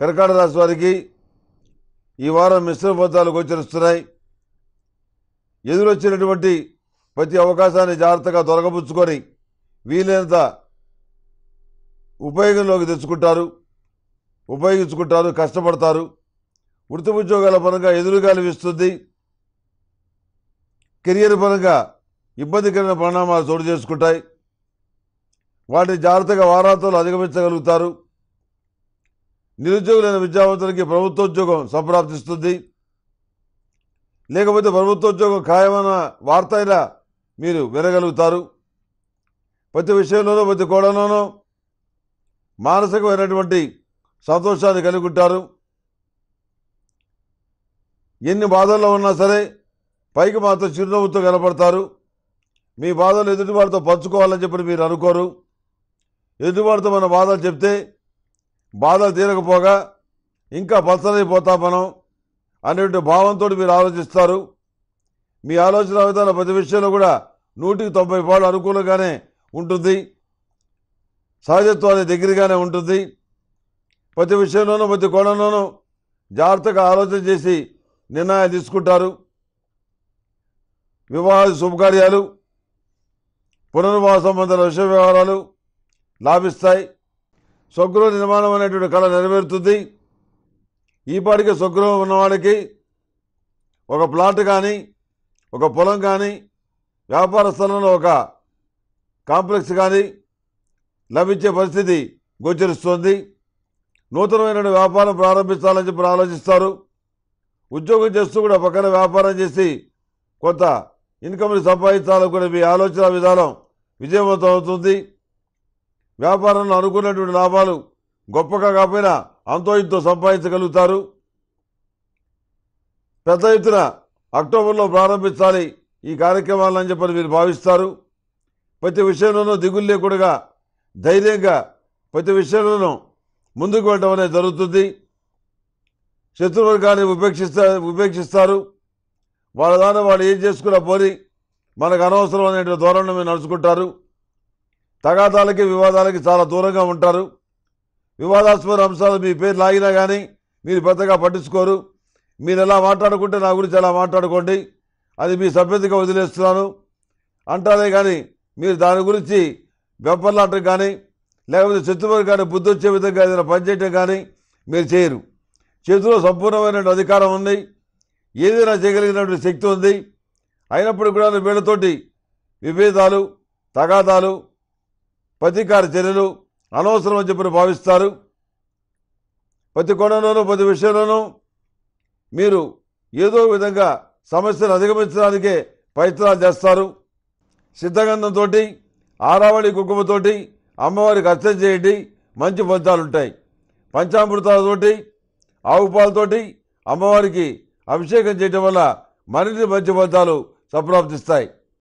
కర్కాటక వారికి ఈ వారం మిశ్రమ ఫలితాలు గోచరిస్తున్నాయి ఎదురొచ్చినటువంటి ప్రతి అవకాశాన్ని జాగ్రత్తగా దొరకపుచ్చుకొని వీలైనంత ఉపయోగంలోకి తెచ్చుకుంటారు ఉపయోగించుకుంటారు కష్టపడతారు వృత్తి ఉద్యోగాల పరంగా ఎదురుగాలి వీస్తుంది కెరియర్ పరంగా ఇబ్బందికరమైన పరిణామాలు చోటు చేసుకుంటాయి వాటిని జాగ్రత్తగా వారాంతంలో అధిగమించగలుగుతారు నిరుద్యోగులైన విద్యావంతులకి ప్రభుత్వోద్యోగం సంప్రాప్తిస్తుంది లేకపోతే ప్రభుత్వోద్యోగం ఖాయమైన వార్త ఇలా మీరు వినగలుగుతారు ప్రతి విషయంలోనూ ప్రతి కోణంలోనూ మానసికమైనటువంటి సంతోషాన్ని కలిగి ఉంటారు ఎన్ని బాధల్లో ఉన్నా సరే పైకి మాత్రం చిరునవ్వుతో కనపడతారు మీ బాధలు ఎదుటివాడితో పంచుకోవాలని చెప్పి మీరు అనుకోరు ఎదుటివాడితో మన బాధలు చెప్తే బాధలు తీరకపోగా ఇంకా పలసరైపోతా మనం అనేటువంటి భావంతో మీరు ఆలోచిస్తారు మీ ఆలోచన విధానం ప్రతి విషయంలో కూడా నూటికి తొంభై పాలు అనుకూలంగానే ఉంటుంది సహజత్వానికి దగ్గరగానే ఉంటుంది ప్రతి విషయంలోనూ ప్రతి కోణంలోనూ జాగ్రత్తగా ఆలోచన చేసి నిర్ణయాలు తీసుకుంటారు వివాహ శుభకార్యాలు పునర్వాసం సంబంధాల విషయ వ్యవహారాలు లాభిస్తాయి స్వగృహ నిర్మాణం అనేటువంటి కళ నెరవేరుతుంది ఈ పాటికి స్వగృహం ఉన్నవాడికి ఒక ప్లాట్ కానీ ఒక పొలం కానీ వ్యాపార స్థలంలో ఒక కాంప్లెక్స్ కానీ లభించే పరిస్థితి గోచరిస్తుంది నూతనమైన వ్యాపారం ప్రారంభించాలని చెప్పి ఆలోచిస్తారు ఉద్యోగం చేస్తూ కూడా పక్కన వ్యాపారం చేసి కొంత ఇన్కమ్ని సంపాదించాలని కూడా మీ ఆలోచన విధానం విజయవంతం అవుతుంది వ్యాపారంలో అనుకున్నటువంటి లాభాలు గొప్పగా కాకపోయినా అంతో ఇంతో సంపాదించగలుగుతారు పెద్ద ఎత్తున అక్టోబర్లో ప్రారంభించాలి ఈ కార్యక్రమాలని చెప్పని మీరు భావిస్తారు ప్రతి విషయంలోనూ దిగులు లేకుండా ధైర్యంగా ప్రతి విషయంలోనూ ముందుకు వెళ్ళడం అనేది జరుగుతుంది శత్రువర్గాన్ని ఉపేక్షిస్తా ఉపేక్షిస్తారు వాళ్ళ దాని వాళ్ళు ఏం చేసుకున్నా పోని మనకు అనవసరం అనేటువంటి ధోరణి నడుచుకుంటారు తగాదాలకి వివాదాలకి చాలా దూరంగా ఉంటారు వివాదాస్పద అంశాలు మీ పేరు లాగినా కానీ మీరు పెద్దగా పట్టించుకోరు మీరు ఎలా మాట్లాడుకుంటే నా గురించి ఎలా మాట్లాడుకోండి అది మీ సభ్యతగా వదిలేస్తున్నాను అంటారే కానీ మీరు దాని గురించి వెంపర్లాటం కానీ లేకపోతే శత్రువులు కానీ బుద్ధి వచ్చే విధంగా ఏదైనా పనిచేయటం కానీ మీరు చేయరు చేతిలో సంపూర్ణమైన అధికారం ఉంది ఏదైనా చేయగలిగినటువంటి శక్తి ఉంది అయినప్పుడు కూడా వీళ్ళతోటి విభేదాలు తగాదాలు ప్రతీకార చర్యలు అనవసరం అని చెప్పి భావిస్తారు ప్రతి కోణంలోనూ ప్రతి విషయంలోనూ మీరు ఏదో విధంగా సమస్యను అధిగమించడానికే ప్రయత్నాలు చేస్తారు సిద్ధగంధంతో ఆరావళి కుంకుమతోటి అమ్మవారికి అర్చన చేయండి మంచి ఫలితాలు ఉంటాయి పంచామృతాలతోటి ఆవు పాలతోటి అమ్మవారికి అభిషేకం చేయటం వల్ల మరిన్ని మంచి ఫలితాలు సంప్రాప్తిస్తాయి